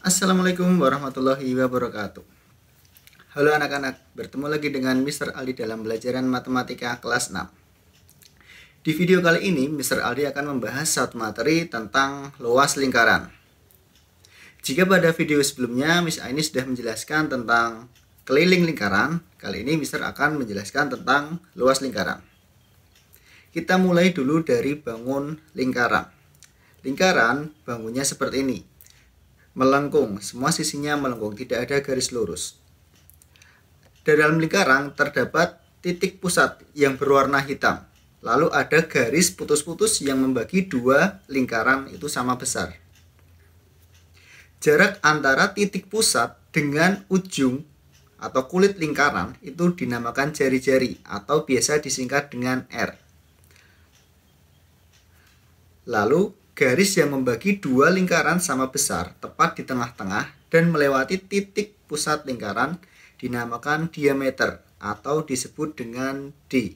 Assalamualaikum warahmatullahi wabarakatuh Halo anak-anak, bertemu lagi dengan Mr. Aldi dalam pelajaran matematika kelas 6 Di video kali ini, Mr. Aldi akan membahas satu materi tentang luas lingkaran Jika pada video sebelumnya, Miss Aini sudah menjelaskan tentang keliling lingkaran Kali ini Mr. akan menjelaskan tentang luas lingkaran Kita mulai dulu dari bangun lingkaran Lingkaran bangunnya seperti ini melengkung, semua sisinya melengkung, tidak ada garis lurus. Dari dalam lingkaran terdapat titik pusat yang berwarna hitam. Lalu ada garis putus-putus yang membagi dua lingkaran itu sama besar. Jarak antara titik pusat dengan ujung atau kulit lingkaran itu dinamakan jari-jari atau biasa disingkat dengan R. Lalu garis yang membagi dua lingkaran sama besar tepat di tengah-tengah dan melewati titik pusat lingkaran dinamakan diameter atau disebut dengan D.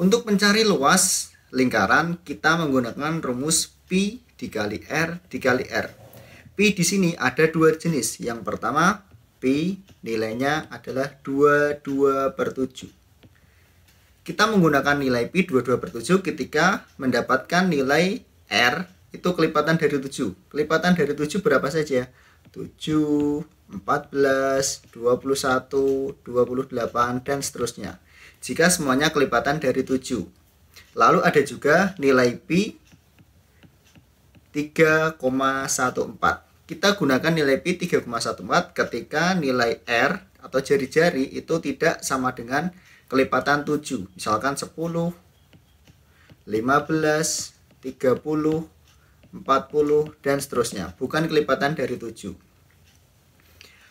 Untuk mencari luas lingkaran, kita menggunakan rumus pi dikali R dikali R. P di sini ada dua jenis. Yang pertama, pi nilainya adalah 22 per 7 kita menggunakan nilai pi 22 per 7 ketika mendapatkan nilai R itu kelipatan dari 7 kelipatan dari 7 berapa saja 7 14 21 28 dan seterusnya jika semuanya kelipatan dari 7 lalu ada juga nilai pi 3,14 kita gunakan nilai pi 3,14 ketika nilai R atau jari-jari itu tidak sama dengan kelipatan 7 misalkan 10 15 30 40 dan seterusnya bukan kelipatan dari 7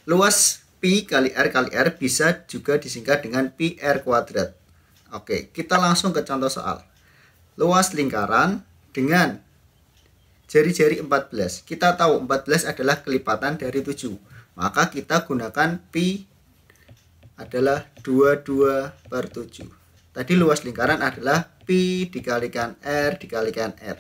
luas P kali R kali R bisa juga disingkat dengan PR kuadrat Oke kita langsung ke contoh soal luas lingkaran dengan jari-jari 14 kita tahu 14 adalah kelipatan dari 7 maka kita gunakan pi adalah 22 per 7 Tadi luas lingkaran adalah Pi dikalikan R dikalikan R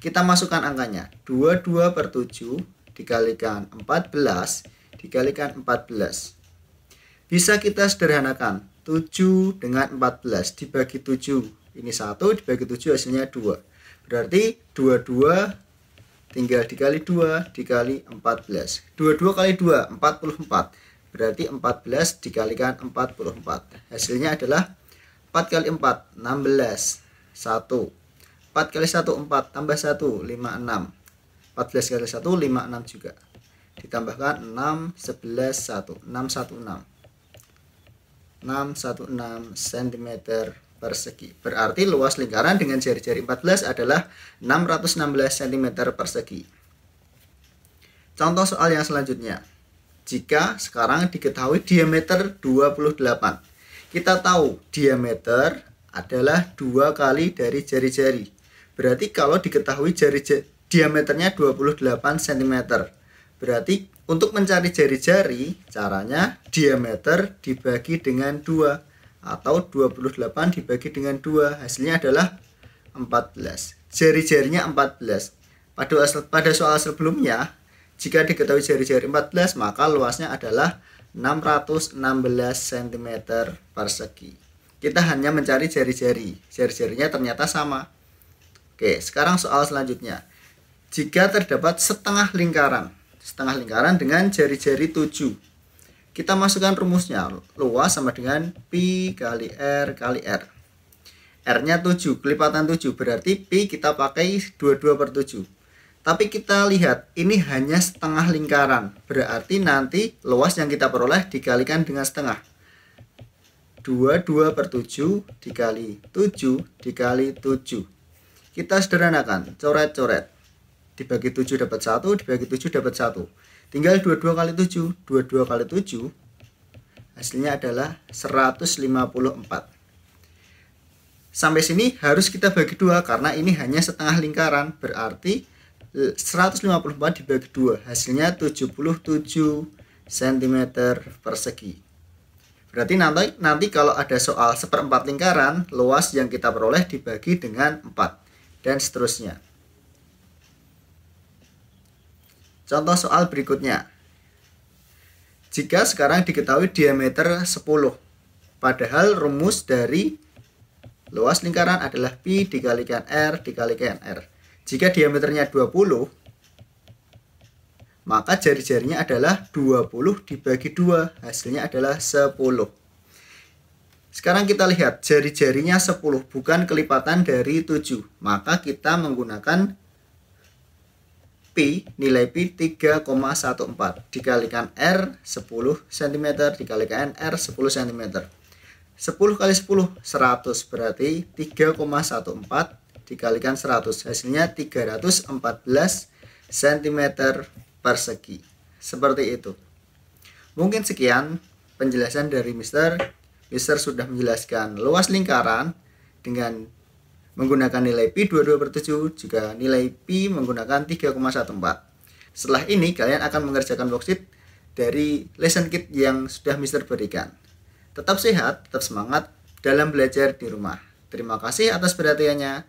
Kita masukkan angkanya 22 per 7 dikalikan 14 dikalikan 14 Bisa kita sederhanakan 7 dengan 14 dibagi 7 Ini 1 dibagi 7 hasilnya 2 Berarti 22 tinggal dikali 2 dikali 14 22 kali 2 44 Berarti 14 dikalikan 44. Hasilnya adalah 4 kali 4 16 1 4 kali 1 4 tambah 1 5 6 14 kali 1 5 6 juga ditambahkan 6 11 1 6 1 6 6 1 6 cm persegi berarti luas lingkaran dengan jari-jari 14 adalah 616 cm persegi contoh soal yang selanjutnya jika sekarang diketahui diameter 28. Kita tahu diameter adalah dua kali dari jari-jari. Berarti kalau diketahui jari, jari diameternya 28 cm. Berarti untuk mencari jari-jari, caranya diameter dibagi dengan 2 atau 28 dibagi dengan 2. Hasilnya adalah 14. Jari-jarinya 14. Pada, pada soal sebelumnya, jika diketahui jari-jari 14, maka luasnya adalah 616 cm persegi. Kita hanya mencari jari-jari. Jari-jarinya ternyata sama. Oke, sekarang soal selanjutnya. Jika terdapat setengah lingkaran, setengah lingkaran dengan jari-jari 7. Kita masukkan rumusnya. Luas sama dengan pi kali r kali r. R-nya 7, kelipatan 7. Berarti pi kita pakai 22 per 7 tapi kita lihat, ini hanya setengah lingkaran. Berarti nanti luas yang kita peroleh dikalikan dengan setengah. 22 per 7 dikali 7 dikali 7. Kita sederhanakan, coret-coret. Dibagi 7 dapat 1, dibagi 7 dapat 1. Tinggal 22 kali 7, 22 kali 7 hasilnya adalah 154. Sampai sini harus kita bagi 2, karena ini hanya setengah lingkaran, berarti 154 dibagi dua hasilnya 77 cm persegi berarti nanti nanti kalau ada soal seperempat lingkaran luas yang kita peroleh dibagi dengan 4 dan seterusnya contoh soal berikutnya jika sekarang diketahui diameter 10 padahal rumus dari luas lingkaran adalah pi dikalikan r dikalikan r jika diameternya 20, maka jari-jarinya adalah 20 dibagi 2, hasilnya adalah 10. Sekarang kita lihat jari-jarinya 10 bukan kelipatan dari 7, maka kita menggunakan pi nilai pi 3,14 dikalikan R 10 cm dikalikan R 10 cm. 10 kali 10 100 berarti 3,14 dikalikan 100 hasilnya 314 cm persegi seperti itu mungkin sekian penjelasan dari Mister Mister sudah menjelaskan luas lingkaran dengan menggunakan nilai pi 22 per 7 juga nilai pi menggunakan 3,14 setelah ini kalian akan mengerjakan worksheet dari lesson kit yang sudah Mister berikan tetap sehat tetap semangat dalam belajar di rumah Terima kasih atas perhatiannya.